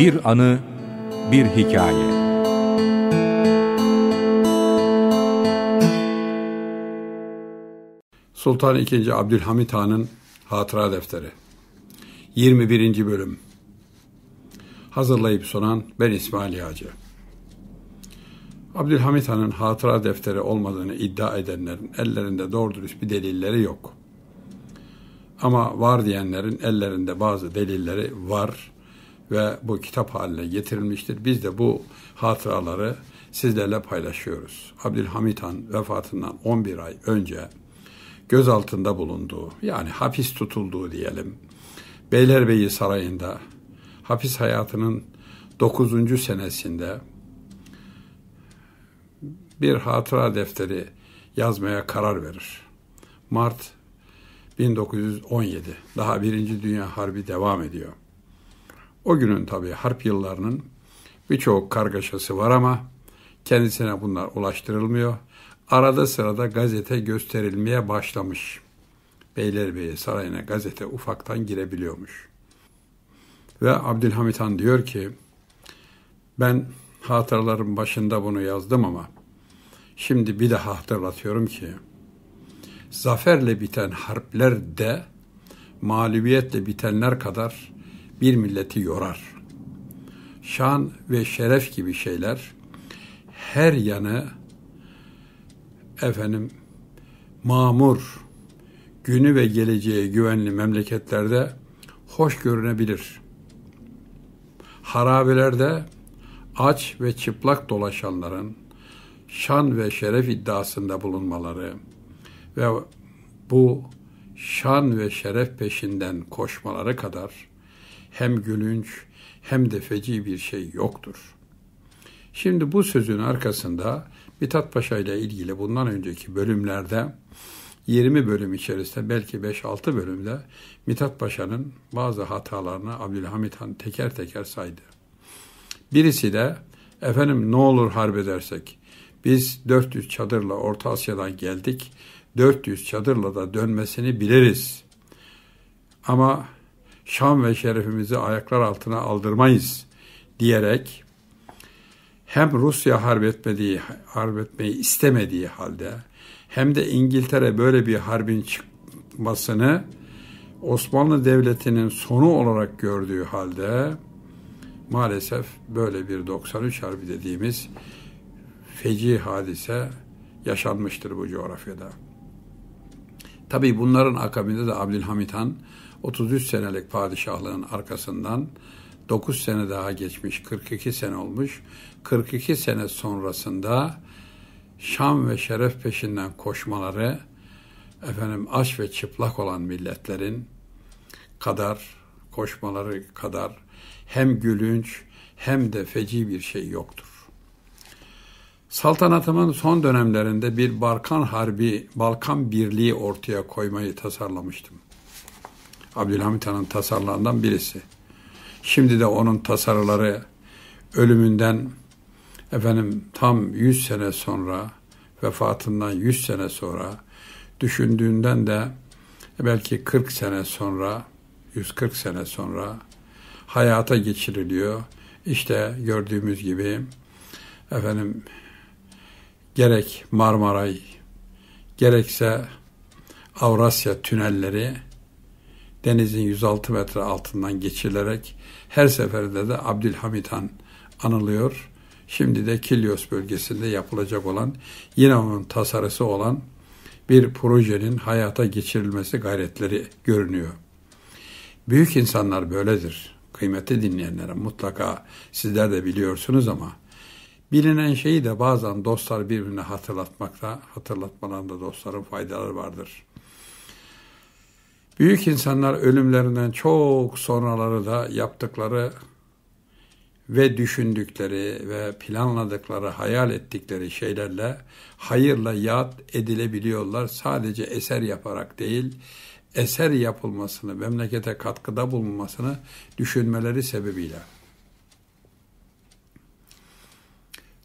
Bir anı, bir hikaye. Sultan II. Abdülhamit Han'ın Hatıra Defteri 21. Bölüm Hazırlayıp sunan ben İsmail Yağcı. Abdülhamit Han'ın hatıra defteri olmadığını iddia edenlerin ellerinde doğru dürüst bir delilleri yok. Ama var diyenlerin ellerinde bazı delilleri var ve bu kitap haline getirilmiştir. Biz de bu hatıraları sizlerle paylaşıyoruz. Abdülhamit Han vefatından 11 ay önce gözaltında bulunduğu, yani hapis tutulduğu diyelim, Beylerbeyi Sarayı'nda hapis hayatının 9. senesinde bir hatıra defteri yazmaya karar verir. Mart 1917. Daha Birinci Dünya Harbi devam ediyor. O günün tabii harp yıllarının birçok kargaşası var ama kendisine bunlar ulaştırılmıyor. Arada sırada gazete gösterilmeye başlamış. Beylerbeyi sarayına gazete ufaktan girebiliyormuş. Ve Abdülhamit Han diyor ki, ben hatıraların başında bunu yazdım ama şimdi bir daha hatırlatıyorum ki, zaferle biten harpler de mağlubiyetle bitenler kadar bir milleti yorar. Şan ve şeref gibi şeyler her yanı efendim mamur, günü ve geleceğe güvenli memleketlerde hoş görünebilir. Harabelerde aç ve çıplak dolaşanların şan ve şeref iddiasında bulunmaları ve bu şan ve şeref peşinden koşmaları kadar hem gülünç hem de feci bir şey yoktur. Şimdi bu sözün arkasında Mithat Paşa ile ilgili bundan önceki bölümlerde 20 bölüm içerisinde belki 5-6 bölümde Mithat Paşa'nın bazı hatalarını Abdülhamit Han teker teker saydı. Birisi de efendim ne olur harp edersek biz 400 çadırla Orta Asya'dan geldik 400 çadırla da dönmesini biliriz. Ama şan ve şerefimizi ayaklar altına aldırmayız diyerek hem Rusya etmediği, harbetmediği, etmeyi istemediği halde hem de İngiltere böyle bir harbin çıkmasını Osmanlı Devleti'nin sonu olarak gördüğü halde maalesef böyle bir 93 Harbi dediğimiz feci hadise yaşanmıştır bu coğrafyada. Tabii bunların akabinde de Abdülhamit Han 33 senelik padişahlığın arkasından 9 sene daha geçmiş, 42 sene olmuş. 42 sene sonrasında şan ve şeref peşinden koşmaları efendim aç ve çıplak olan milletlerin kadar koşmaları kadar hem gülünç hem de feci bir şey yoktur. Saltanatımın son dönemlerinde bir Balkan Harbi, Balkan Birliği ortaya koymayı tasarlamıştım. Abdülhamit Han'ın tasarlarından birisi. Şimdi de onun tasarıları ölümünden efendim tam 100 sene sonra vefatından 100 sene sonra düşündüğünden de belki 40 sene sonra 140 sene sonra hayata geçiriliyor. İşte gördüğümüz gibi efendim gerek Marmaray gerekse Avrasya tünelleri denizin 106 metre altından geçilerek her seferinde de Abdülhamit Han anılıyor. Şimdi de Kilyos bölgesinde yapılacak olan yine onun tasarısı olan bir projenin hayata geçirilmesi gayretleri görünüyor. Büyük insanlar böyledir. Kıymeti dinleyenlere mutlaka sizler de biliyorsunuz ama bilinen şeyi de bazen dostlar birbirine hatırlatmakta, hatırlatmalarında dostların faydaları vardır.'' Büyük insanlar ölümlerinden çok sonraları da yaptıkları ve düşündükleri ve planladıkları, hayal ettikleri şeylerle hayırla yad edilebiliyorlar. Sadece eser yaparak değil, eser yapılmasını, memlekete katkıda bulunmasını düşünmeleri sebebiyle.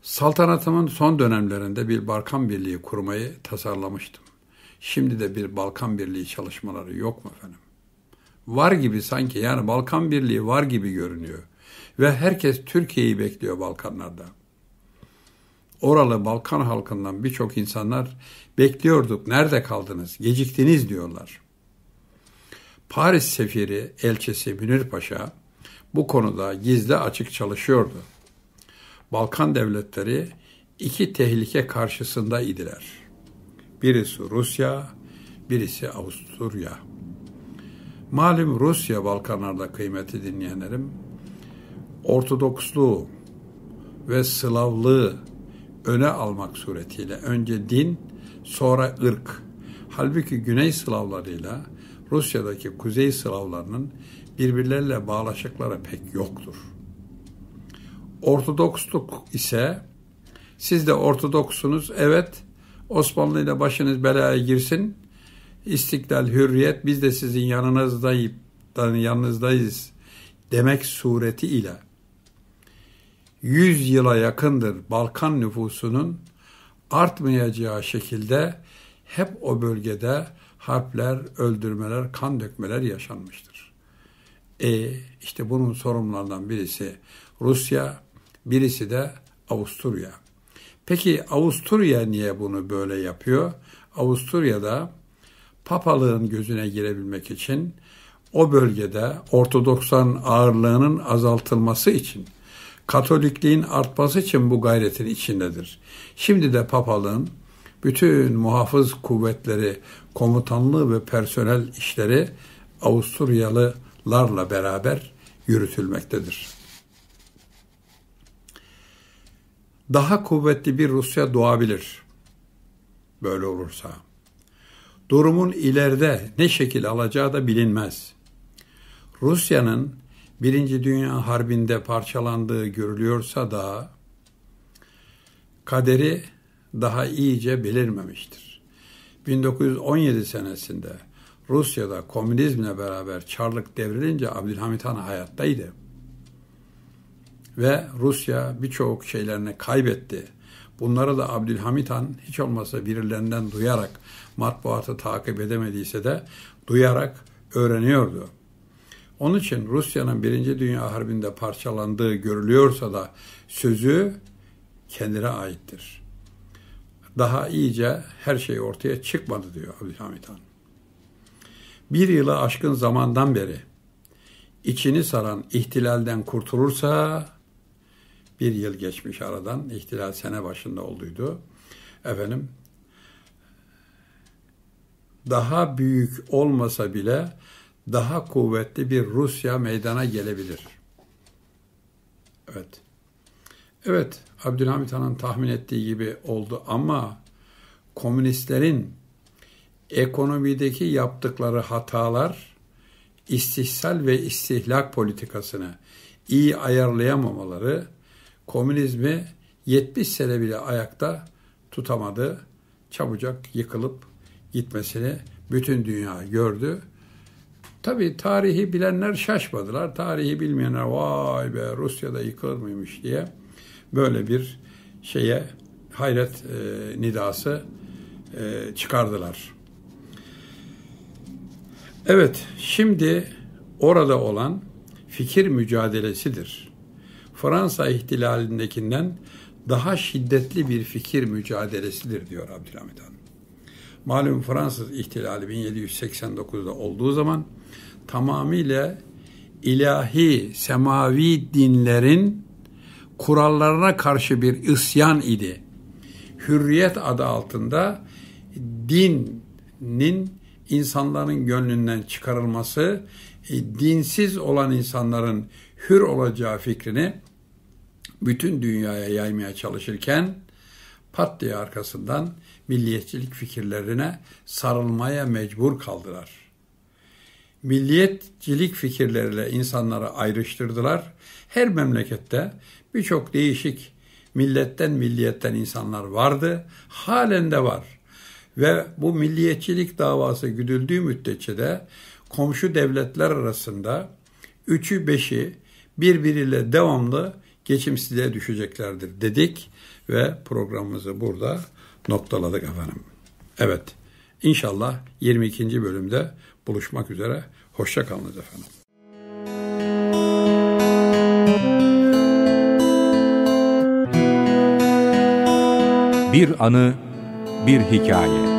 Saltanatımın son dönemlerinde bir Barkan Birliği kurmayı tasarlamıştım. Şimdi de bir Balkan Birliği çalışmaları yok mu efendim? Var gibi sanki yani Balkan Birliği var gibi görünüyor. Ve herkes Türkiye'yi bekliyor Balkanlarda. Oralı Balkan halkından birçok insanlar bekliyorduk nerede kaldınız geciktiniz diyorlar. Paris sefiri elçisi Münir Paşa bu konuda gizli açık çalışıyordu. Balkan devletleri iki tehlike karşısında idiler.'' Birisi Rusya, birisi Avusturya. Malum Rusya Balkanlarda kıymeti dinleyenlerim, Ortodoksluğu ve Slavlığı öne almak suretiyle önce din, sonra ırk. Halbuki Güney Slavlarıyla Rusya'daki Kuzey Slavlarının birbirleriyle bağlaşıkları pek yoktur. Ortodoksluk ise siz de Ortodoksunuz evet Osmanlı ile başınız belaya girsin. İstiklal, hürriyet biz de sizin yanınızdayız, yanınızdayız demek sureti ile 100 yıla yakındır Balkan nüfusunun artmayacağı şekilde hep o bölgede harpler, öldürmeler, kan dökmeler yaşanmıştır. E işte bunun sorumlulardan birisi Rusya, birisi de Avusturya. Peki Avusturya niye bunu böyle yapıyor? Avusturya'da papalığın gözüne girebilmek için o bölgede Ortodoksan ağırlığının azaltılması için Katolikliğin artması için bu gayretin içindedir. Şimdi de papalığın bütün muhafız kuvvetleri, komutanlığı ve personel işleri Avusturyalılarla beraber yürütülmektedir. daha kuvvetli bir Rusya doğabilir. Böyle olursa. Durumun ileride ne şekil alacağı da bilinmez. Rusya'nın Birinci Dünya Harbi'nde parçalandığı görülüyorsa da kaderi daha iyice belirmemiştir. 1917 senesinde Rusya'da komünizmle beraber Çarlık devrilince Abdülhamit Han hayattaydı ve Rusya birçok şeylerini kaybetti. Bunlara da Abdülhamit Han hiç olmazsa birilerinden duyarak matbuatı takip edemediyse de duyarak öğreniyordu. Onun için Rusya'nın Birinci Dünya Harbi'nde parçalandığı görülüyorsa da sözü kendine aittir. Daha iyice her şey ortaya çıkmadı diyor Abdülhamit Han. Bir yılı aşkın zamandan beri içini saran ihtilalden kurtulursa bir yıl geçmiş aradan. İhtilal sene başında olduydu. Efendim daha büyük olmasa bile daha kuvvetli bir Rusya meydana gelebilir. Evet. Evet, Abdülhamit Han'ın tahmin ettiği gibi oldu ama komünistlerin ekonomideki yaptıkları hatalar istihsal ve istihlak politikasını iyi ayarlayamamaları komünizmi 70 sene bile ayakta tutamadı. Çabucak yıkılıp gitmesini bütün dünya gördü. Tabi tarihi bilenler şaşmadılar. Tarihi bilmeyenler vay be Rusya'da yıkılır mıymış diye böyle bir şeye hayret e, nidası e, çıkardılar. Evet, şimdi orada olan fikir mücadelesidir. Fransa ihtilalindekinden daha şiddetli bir fikir mücadelesidir diyor Abdülhamid Han. Malum Fransız ihtilali 1789'da olduğu zaman tamamıyla ilahi, semavi dinlerin kurallarına karşı bir isyan idi. Hürriyet adı altında dinin insanların gönlünden çıkarılması, e, dinsiz olan insanların hür olacağı fikrini bütün dünyaya yaymaya çalışırken pat diye arkasından milliyetçilik fikirlerine sarılmaya mecbur kaldılar. Milliyetçilik fikirleriyle insanları ayrıştırdılar. Her memlekette birçok değişik milletten milliyetten insanlar vardı. Halen de var. Ve bu milliyetçilik davası güdüldüğü müddetçe de komşu devletler arasında üçü beşi birbiriyle devamlı geçimsizliğe düşeceklerdir dedik ve programımızı burada noktaladık efendim. Evet. inşallah 22. bölümde buluşmak üzere. Hoşçakalınız efendim. Bir anı, bir hikaye.